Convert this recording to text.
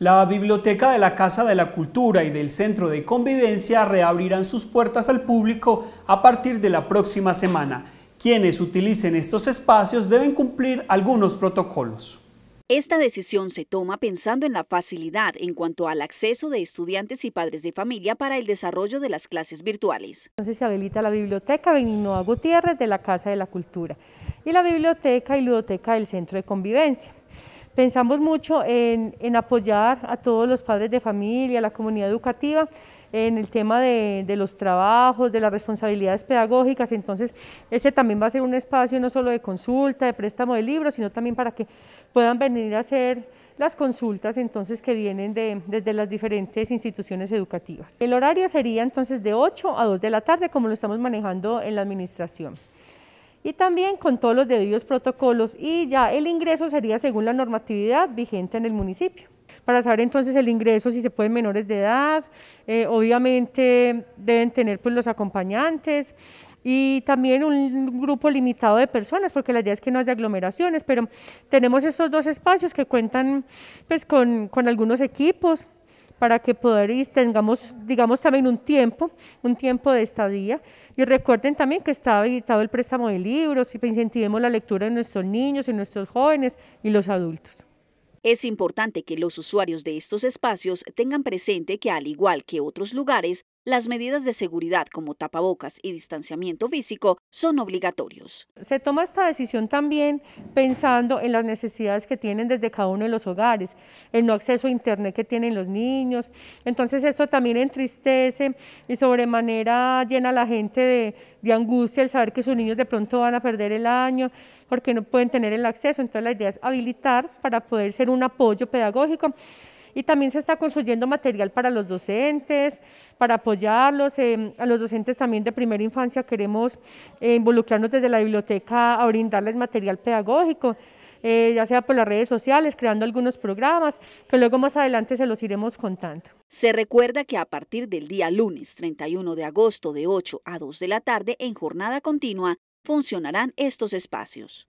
La Biblioteca de la Casa de la Cultura y del Centro de Convivencia reabrirán sus puertas al público a partir de la próxima semana. Quienes utilicen estos espacios deben cumplir algunos protocolos. Esta decisión se toma pensando en la facilidad en cuanto al acceso de estudiantes y padres de familia para el desarrollo de las clases virtuales. Entonces se habilita la biblioteca Beninoa Gutiérrez de la Casa de la Cultura y la biblioteca y ludoteca del Centro de Convivencia. Pensamos mucho en, apoyar a todos los padres de familia, a la comunidad educativa, en el tema de, los trabajos, de las responsabilidades pedagógicas, entonces ese también va a ser un espacio no solo de consulta, de préstamo de libros, sino también para que puedan venir a hacer las consultas entonces que vienen desde las diferentes instituciones educativas. El horario sería entonces de 8 a 2 de la tarde, como lo estamos manejando en la administración y también con todos los debidos protocolos y ya el ingreso sería según la normatividad vigente en el municipio. Para saber entonces el ingreso, si se pueden menores de edad, eh, obviamente deben tener pues los acompañantes y también un grupo limitado de personas, porque la idea es que no haya aglomeraciones, pero tenemos estos dos espacios que cuentan pues con, con algunos equipos, para que podáis tengamos, digamos, también un tiempo, un tiempo de estadía. Y recuerden también que está habilitado el préstamo de libros y incentivemos la lectura de nuestros niños y nuestros jóvenes y los adultos. Es importante que los usuarios de estos espacios tengan presente que, al igual que otros lugares, las medidas de seguridad como tapabocas y distanciamiento físico son obligatorios. Se toma esta decisión también pensando en las necesidades que tienen desde cada uno de los hogares, el no acceso a internet que tienen los niños. Entonces esto también entristece y sobremanera llena a la gente de, angustia el saber que sus niños de pronto van a perder el año porque no pueden tener el acceso. Entonces la idea es habilitar para poder ser un apoyo pedagógico y también se está construyendo material para los docentes, para apoyarlos. Eh, a los docentes también de primera infancia queremos eh, involucrarnos desde la biblioteca a brindarles material pedagógico. Eh, ya sea por las redes sociales, creando algunos programas, que luego más adelante se los iremos contando. Se recuerda que a partir del día lunes 31 de agosto de 8 a 2 de la tarde en jornada continua funcionarán estos espacios.